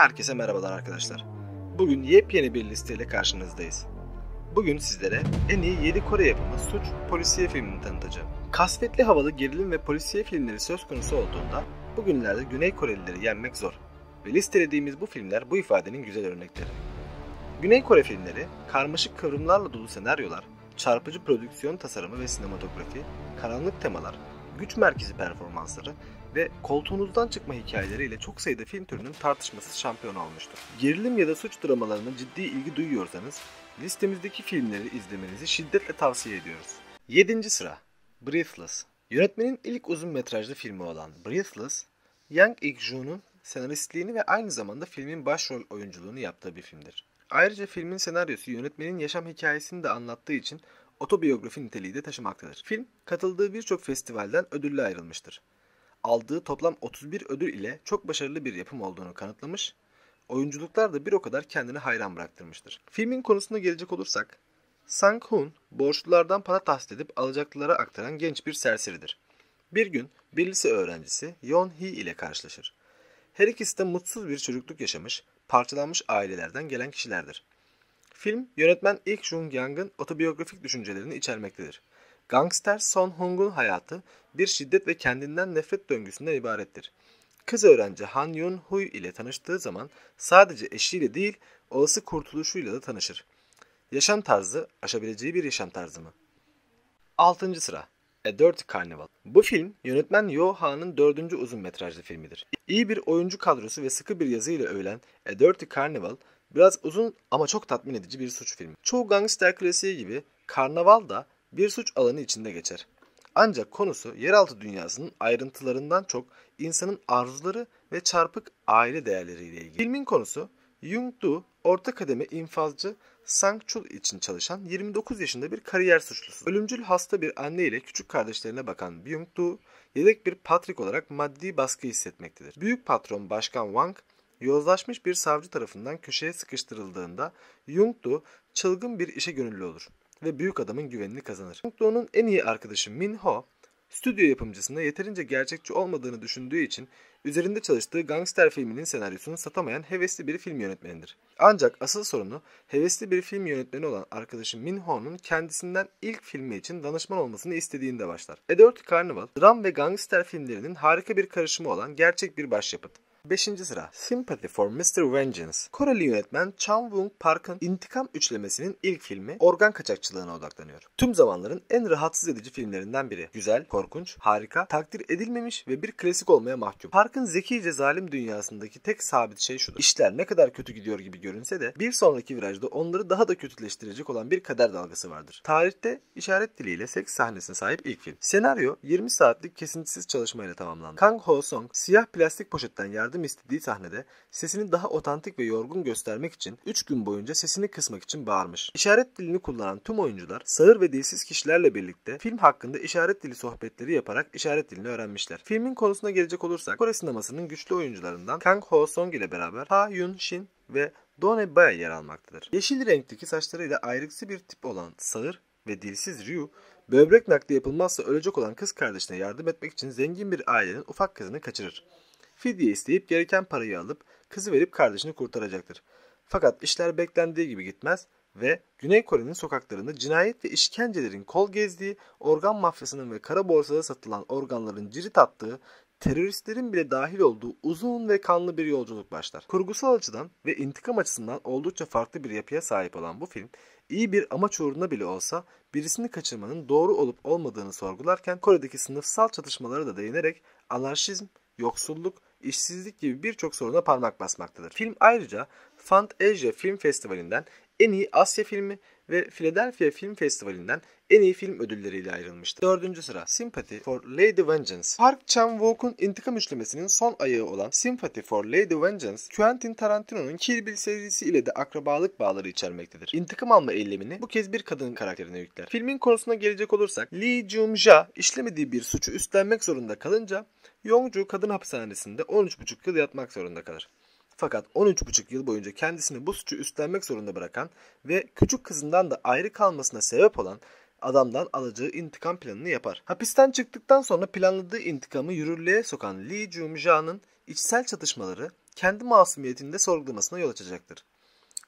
Herkese merhabalar arkadaşlar. Bugün yepyeni bir listeyle karşınızdayız. Bugün sizlere en iyi 7 Kore yapımı suç polisiye filmini tanıtacağım. Kasvetli havalı gerilim ve polisiye filmleri söz konusu olduğunda bugünlerde Güney Korelileri yenmek zor. Ve listelediğimiz bu filmler bu ifadenin güzel örnekleri. Güney Kore filmleri karmaşık kıvrımlarla dolu senaryolar, çarpıcı prodüksiyon tasarımı ve sinematografi, karanlık temalar, güç merkezi performansları ve koltuğunuzdan çıkma hikayeleriyle çok sayıda film türünün tartışmasız şampiyon olmuştur. Gerilim ya da suç dramalarına ciddi ilgi duyuyorsanız listemizdeki filmleri izlemenizi şiddetle tavsiye ediyoruz. 7. sıra Breathless Yönetmenin ilk uzun metrajlı filmi olan Breathless, Yang Ik-jun'un senaristliğini ve aynı zamanda filmin başrol oyunculuğunu yaptığı bir filmdir. Ayrıca filmin senaryosu yönetmenin yaşam hikayesini de anlattığı için otobiyografi niteliği de taşımaktadır. Film, katıldığı birçok festivalden ödülle ayrılmıştır aldığı toplam 31 ödül ile çok başarılı bir yapım olduğunu kanıtlamış, oyunculuklar da bir o kadar kendini hayran bıraktırmıştır. Filmin konusuna gelecek olursak, Sang-hoon borçlulardan para tahsil edip alacaklılara aktaran genç bir serseridir. Bir gün bir lise öğrencisi Yon Hee ile karşılaşır. Her ikisi de mutsuz bir çocukluk yaşamış, parçalanmış ailelerden gelen kişilerdir. Film, yönetmen Ik Jung Yang'ın otobiyografik düşüncelerini içermektedir. Gangster Son Hung'un hayatı bir şiddet ve kendinden nefret döngüsünden ibarettir. Kız öğrenci Han Yun Hui ile tanıştığı zaman sadece eşiyle değil olası kurtuluşuyla da tanışır. Yaşam tarzı aşabileceği bir yaşam tarzı mı? 6. sıra A Dirty Carnival. Bu film yönetmen Yo Ha'nın dördüncü uzun metrajlı filmidir. İyi bir oyuncu kadrosu ve sıkı bir yazıyla övülen A Dirty Carnival biraz uzun ama çok tatmin edici bir suç filmi. Çoğu gangster klasiği gibi Karnaval da bir suç alanı içinde geçer. Ancak konusu yeraltı dünyasının ayrıntılarından çok insanın arzuları ve çarpık aile değerleriyle ilgili. Filmin konusu Jung Du, orta kademe infazcı Sang Chul için çalışan 29 yaşında bir kariyer suçlusu. Ölümcül hasta bir anne ile küçük kardeşlerine bakan Jung Du, yedek bir patrik olarak maddi baskı hissetmektedir. Büyük patron Başkan Wang, yozlaşmış bir savcı tarafından köşeye sıkıştırıldığında Jung Du çılgın bir işe gönüllü olur ve büyük adamın güvenini kazanır. Kung en iyi arkadaşı Min Ho, stüdyo yapımcısında yeterince gerçekçi olmadığını düşündüğü için üzerinde çalıştığı gangster filminin senaryosunu satamayan hevesli bir film yönetmenidir. Ancak asıl sorunu hevesli bir film yönetmeni olan arkadaşı Min Ho'nun kendisinden ilk filmi için danışman olmasını istediğinde başlar. A Dirty Carnival, dram ve gangster filmlerinin harika bir karışımı olan gerçek bir başyapıt. 5. sıra Sympathy for Mr. Vengeance. Koreli yönetmen Chan Wung Park'ın intikam üçlemesinin ilk filmi organ kaçakçılığına odaklanıyor. Tüm zamanların en rahatsız edici filmlerinden biri. Güzel, korkunç, harika, takdir edilmemiş ve bir klasik olmaya mahkum. Park'ın zekice zalim dünyasındaki tek sabit şey şudur. İşler ne kadar kötü gidiyor gibi görünse de bir sonraki virajda onları daha da kötüleştirecek olan bir kader dalgası vardır. Tarihte işaret diliyle seks sahnesine sahip ilk film. Senaryo 20 saatlik kesintisiz çalışmayla tamamlandı. Kang Ho Song siyah plastik poşetten yardım yardım istediği sahnede sesini daha otantik ve yorgun göstermek için 3 gün boyunca sesini kısmak için bağırmış. İşaret dilini kullanan tüm oyuncular sağır ve dilsiz kişilerle birlikte film hakkında işaret dili sohbetleri yaparak işaret dilini öğrenmişler. Filmin konusuna gelecek olursak Kore sinemasının güçlü oyuncularından Kang Ho Song ile beraber Ha Yun Shin ve Done Bae yer almaktadır. Yeşil renkteki saçlarıyla ayrıksı bir tip olan sağır ve dilsiz Ryu, böbrek nakli yapılmazsa ölecek olan kız kardeşine yardım etmek için zengin bir ailenin ufak kızını kaçırır fidye isteyip gereken parayı alıp kızı verip kardeşini kurtaracaktır. Fakat işler beklendiği gibi gitmez ve Güney Kore'nin sokaklarında cinayet ve işkencelerin kol gezdiği, organ mafyasının ve kara borsada satılan organların cirit attığı, teröristlerin bile dahil olduğu uzun ve kanlı bir yolculuk başlar. Kurgusal açıdan ve intikam açısından oldukça farklı bir yapıya sahip olan bu film, iyi bir amaç uğruna bile olsa birisini kaçırmanın doğru olup olmadığını sorgularken Kore'deki sınıfsal çatışmalara da değinerek anarşizm, yoksulluk işsizlik gibi birçok soruna parmak basmaktadır. Film ayrıca Fant Asia Film Festivali'nden en iyi Asya filmi ve Philadelphia Film Festivali'nden en iyi film ödülleriyle ayrılmıştı. Dördüncü sıra Sympathy for Lady Vengeance. Park Chan-wook'un intikam üçlemesinin son ayağı olan Sympathy for Lady Vengeance, Quentin Tarantino'nun Kill Bill serisi ile de akrabalık bağları içermektedir. İntikam alma eylemini bu kez bir kadının karakterine yükler. Filmin konusuna gelecek olursak, Lee Jung-ja işlemediği bir suçu üstlenmek zorunda kalınca Yongju kadın hapishanesinde 13,5 yıl yatmak zorunda kalır. Fakat 13,5 yıl boyunca kendisini bu suçu üstlenmek zorunda bırakan ve küçük kızından da ayrı kalmasına sebep olan adamdan alacağı intikam planını yapar. Hapisten çıktıktan sonra planladığı intikamı yürürlüğe sokan Lee Jumja'nın içsel çatışmaları kendi masumiyetini de sorgulamasına yol açacaktır.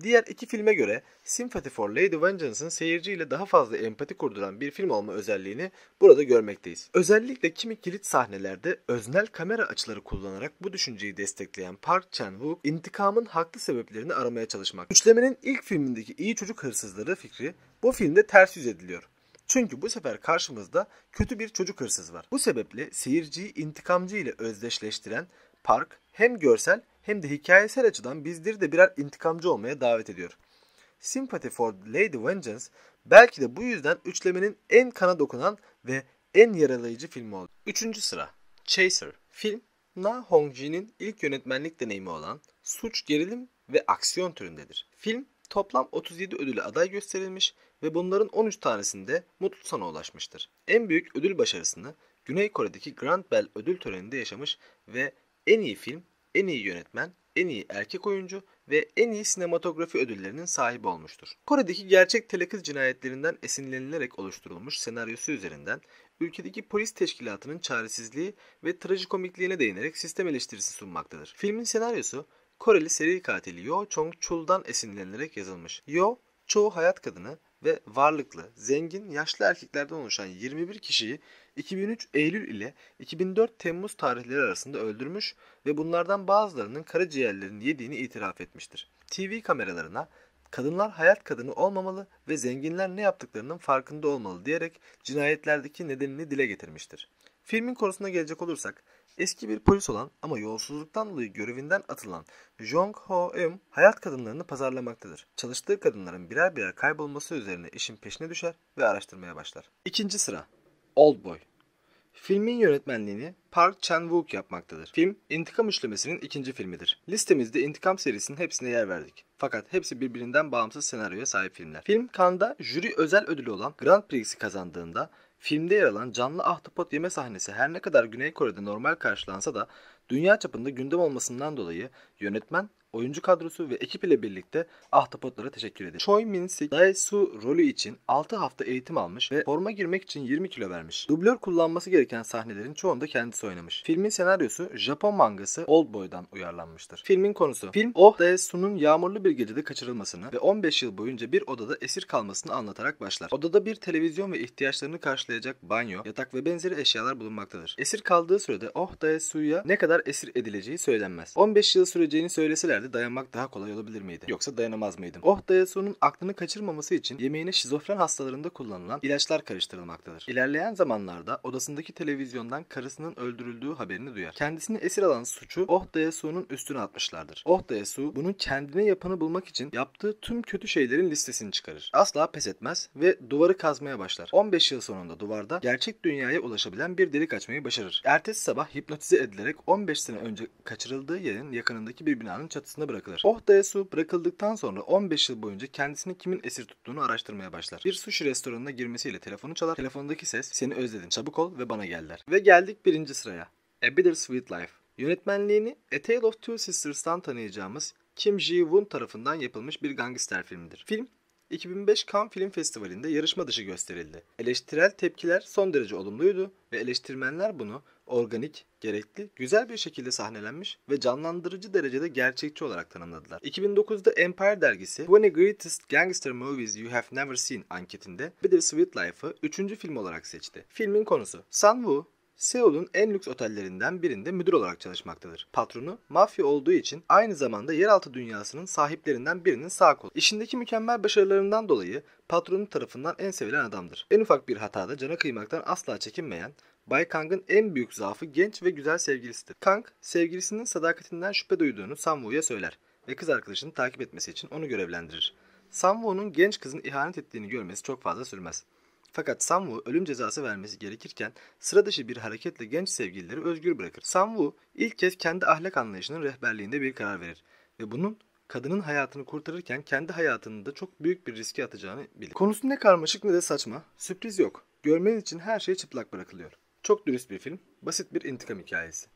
Diğer iki filme göre Sympathy for Lady Vengeance'ın seyirciyle daha fazla empati kurduran bir film olma özelliğini burada görmekteyiz. Özellikle kimi kilit sahnelerde öznel kamera açıları kullanarak bu düşünceyi destekleyen Park Chan-wook intikamın haklı sebeplerini aramaya çalışmak. Üçlemenin ilk filmindeki iyi çocuk hırsızları fikri bu filmde ters yüz ediliyor. Çünkü bu sefer karşımızda kötü bir çocuk hırsız var. Bu sebeple seyirciyi intikamcı ile özdeşleştiren Park hem görsel hem de hikayesel açıdan bizleri de birer intikamcı olmaya davet ediyor. Sympathy for Lady Vengeance belki de bu yüzden üçlemenin en kana dokunan ve en yaralayıcı filmi oldu. Üçüncü sıra Chaser film Na Hong-jin'in ilk yönetmenlik deneyimi olan suç, gerilim ve aksiyon türündedir. Film toplam 37 ödüle aday gösterilmiş ve bunların 13 tanesinde mutlu sona ulaşmıştır. En büyük ödül başarısını Güney Kore'deki Grand Bell ödül töreninde yaşamış ve en iyi film en iyi yönetmen, en iyi erkek oyuncu ve en iyi sinematografi ödüllerinin sahibi olmuştur. Kore'deki gerçek telekız cinayetlerinden esinlenilerek oluşturulmuş senaryosu üzerinden ülkedeki polis teşkilatının çaresizliği ve trajikomikliğine değinerek sistem eleştirisi sunmaktadır. Filmin senaryosu Koreli seri katili Yo Chong-chul'dan esinlenilerek yazılmış. Yo, çoğu hayat kadını ve varlıklı, zengin, yaşlı erkeklerden oluşan 21 kişiyi 2003 Eylül ile 2004 Temmuz tarihleri arasında öldürmüş ve bunlardan bazılarının karaciğerlerini yediğini itiraf etmiştir. TV kameralarına kadınlar hayat kadını olmamalı ve zenginler ne yaptıklarının farkında olmalı diyerek cinayetlerdeki nedenini dile getirmiştir. Filmin konusuna gelecek olursak Eski bir polis olan ama yolsuzluktan dolayı görevinden atılan Jong Ho Eum hayat kadınlarını pazarlamaktadır. Çalıştığı kadınların birer birer kaybolması üzerine işin peşine düşer ve araştırmaya başlar. İkinci sıra Old Boy. Filmin yönetmenliğini Park Chan-wook yapmaktadır. Film, İntikam Üçlemesi'nin ikinci filmidir. Listemizde İntikam serisinin hepsine yer verdik. Fakat hepsi birbirinden bağımsız senaryoya sahip filmler. Film, Cannes'da jüri özel ödülü olan Grand Prix'i kazandığında Filmde yer alan canlı ahtapot yeme sahnesi her ne kadar Güney Kore'de normal karşılansa da Dünya çapında gündem olmasından dolayı yönetmen oyuncu kadrosu ve ekip ile birlikte ahtapotlara teşekkür eder. Choi Min-sik, Dae-su rolü için 6 hafta eğitim almış ve forma girmek için 20 kilo vermiş. Dublör kullanması gereken sahnelerin çoğunda kendisi oynamış. Filmin senaryosu Japon mangası Old Boy'dan uyarlanmıştır. Filmin konusu, film Oh Dae-su'nun yağmurlu bir gecede kaçırılmasını ve 15 yıl boyunca bir odada esir kalmasını anlatarak başlar. Odada bir televizyon ve ihtiyaçlarını karşılayacak banyo, yatak ve benzeri eşyalar bulunmaktadır. Esir kaldığı sürede Oh Dae-su'ya ne kadar kadar esir edileceği söylenmez. 15 yıl süreceğini söyleselerdi dayanmak daha kolay olabilir miydi? Yoksa dayanamaz mıydım? Oh Dayasu'nun aklını kaçırmaması için yemeğine şizofren hastalarında kullanılan ilaçlar karıştırılmaktadır. İlerleyen zamanlarda odasındaki televizyondan karısının öldürüldüğü haberini duyar. Kendisini esir alan suçu Oh Dayasu'nun üstüne atmışlardır. Oh Dayasu bunun kendine yapanı bulmak için yaptığı tüm kötü şeylerin listesini çıkarır. Asla pes etmez ve duvarı kazmaya başlar. 15 yıl sonunda duvarda gerçek dünyaya ulaşabilen bir delik açmayı başarır. Ertesi sabah hipnotize edilerek 15 15 sene önce kaçırıldığı yerin yakınındaki bir binanın çatısında bırakılır. Oh Daesu bırakıldıktan sonra 15 yıl boyunca kendisini kimin esir tuttuğunu araştırmaya başlar. Bir sushi restoranına girmesiyle telefonu çalar. Telefondaki ses seni özledim çabuk ol ve bana gel der. Ve geldik birinci sıraya. A Sweet Life. Yönetmenliğini A Tale of Two Sisters'tan tanıyacağımız Kim Ji-woon tarafından yapılmış bir gangster filmidir. Film 2005 Cannes Film Festivali'nde yarışma dışı gösterildi. Eleştirel tepkiler son derece olumluydu ve eleştirmenler bunu organik, gerekli, güzel bir şekilde sahnelenmiş ve canlandırıcı derecede gerçekçi olarak tanımladılar. 2009'da Empire dergisi 20 Greatest Gangster Movies You Have Never Seen anketinde Bitter Sweet Life'ı 3. film olarak seçti. Filmin konusu Sun Woo, Seul'un en lüks otellerinden birinde müdür olarak çalışmaktadır. Patronu mafya olduğu için aynı zamanda yeraltı dünyasının sahiplerinden birinin sağ kolu. İşindeki mükemmel başarılarından dolayı patronun tarafından en sevilen adamdır. En ufak bir hatada cana kıymaktan asla çekinmeyen, Bay Kang'ın en büyük zaafı genç ve güzel sevgilisidir. Kang, sevgilisinin sadakatinden şüphe duyduğunu Samwoo'ya söyler ve kız arkadaşını takip etmesi için onu görevlendirir. Samwoo'nun genç kızın ihanet ettiğini görmesi çok fazla sürmez. Fakat Samwoo ölüm cezası vermesi gerekirken sıra dışı bir hareketle genç sevgilileri özgür bırakır. Samwoo ilk kez kendi ahlak anlayışının rehberliğinde bir karar verir ve bunun kadının hayatını kurtarırken kendi hayatını da çok büyük bir riske atacağını bilir. Konusu ne karmaşık ne de saçma, sürpriz yok. Görmen için her şey çıplak bırakılıyor. Çok dürüst bir film, basit bir intikam hikayesi.